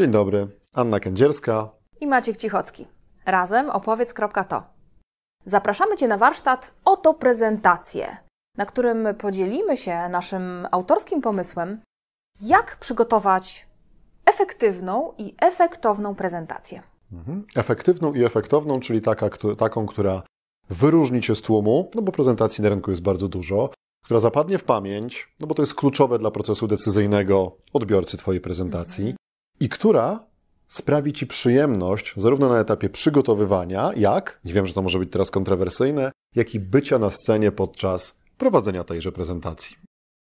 Dzień dobry, Anna Kędzierska i Maciek Cichocki. Razem opowiedz.to. Zapraszamy Cię na warsztat Oto prezentację, na którym podzielimy się naszym autorskim pomysłem, jak przygotować efektywną i efektowną prezentację. Mhm. Efektywną i efektowną, czyli taka, kto, taką, która wyróżni cię z tłumu, no bo prezentacji na rynku jest bardzo dużo, która zapadnie w pamięć, no bo to jest kluczowe dla procesu decyzyjnego odbiorcy Twojej prezentacji, mhm i która sprawi Ci przyjemność zarówno na etapie przygotowywania, jak, nie wiem, że to może być teraz kontrowersyjne, jak i bycia na scenie podczas prowadzenia tejże prezentacji.